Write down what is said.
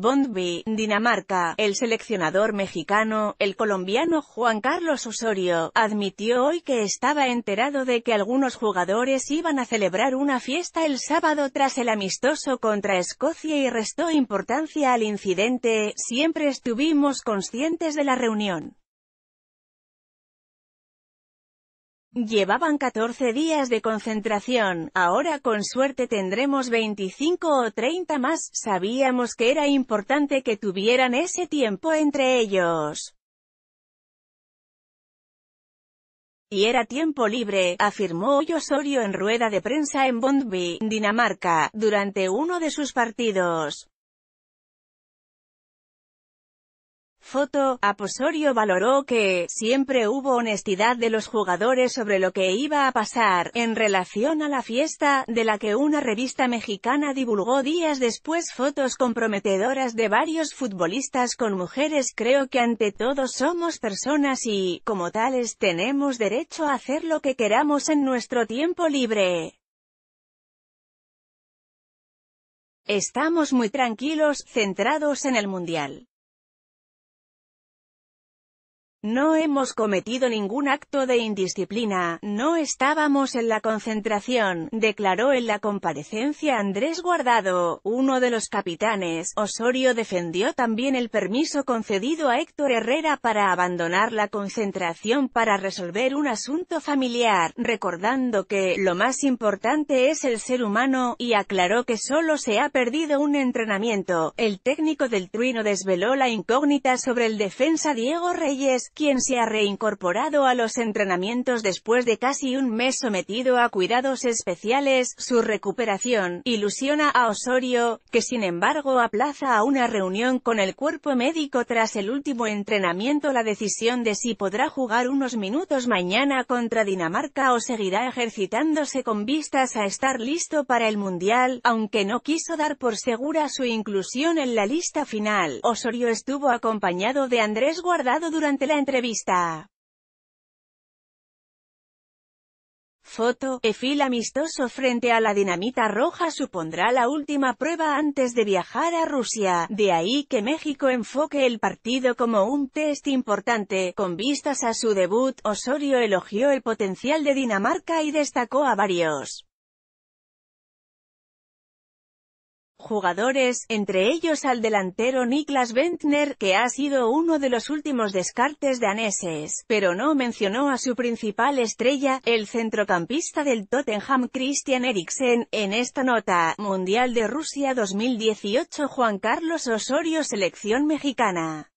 Bondby, Dinamarca. El seleccionador mexicano, el colombiano Juan Carlos Osorio, admitió hoy que estaba enterado de que algunos jugadores iban a celebrar una fiesta el sábado tras el amistoso contra Escocia y restó importancia al incidente, siempre estuvimos conscientes de la reunión. Llevaban 14 días de concentración, ahora con suerte tendremos 25 o 30 más, sabíamos que era importante que tuvieran ese tiempo entre ellos. Y era tiempo libre, afirmó hoy en rueda de prensa en Bondby, Dinamarca, durante uno de sus partidos. Foto, Aposorio valoró que, siempre hubo honestidad de los jugadores sobre lo que iba a pasar, en relación a la fiesta, de la que una revista mexicana divulgó días después fotos comprometedoras de varios futbolistas con mujeres creo que ante todo somos personas y, como tales, tenemos derecho a hacer lo que queramos en nuestro tiempo libre. Estamos muy tranquilos, centrados en el Mundial. No hemos cometido ningún acto de indisciplina, no estábamos en la concentración, declaró en la comparecencia Andrés Guardado, uno de los capitanes. Osorio defendió también el permiso concedido a Héctor Herrera para abandonar la concentración para resolver un asunto familiar, recordando que, lo más importante es el ser humano, y aclaró que solo se ha perdido un entrenamiento. El técnico del Truino desveló la incógnita sobre el defensa Diego Reyes, quien se ha reincorporado a los entrenamientos después de casi un mes sometido a cuidados especiales, su recuperación, ilusiona a Osorio, que sin embargo aplaza a una reunión con el cuerpo médico tras el último entrenamiento la decisión de si podrá jugar unos minutos mañana contra Dinamarca o seguirá ejercitándose con vistas a estar listo para el Mundial, aunque no quiso dar por segura su inclusión en la lista final. Osorio estuvo acompañado de Andrés Guardado durante la entrevista. Foto, Efil amistoso frente a la dinamita roja supondrá la última prueba antes de viajar a Rusia, de ahí que México enfoque el partido como un test importante, con vistas a su debut, Osorio elogió el potencial de Dinamarca y destacó a varios jugadores, entre ellos al delantero Niklas Bentner, que ha sido uno de los últimos descartes de daneses, pero no mencionó a su principal estrella, el centrocampista del Tottenham Christian Eriksen, en esta nota, Mundial de Rusia 2018 Juan Carlos Osorio Selección Mexicana.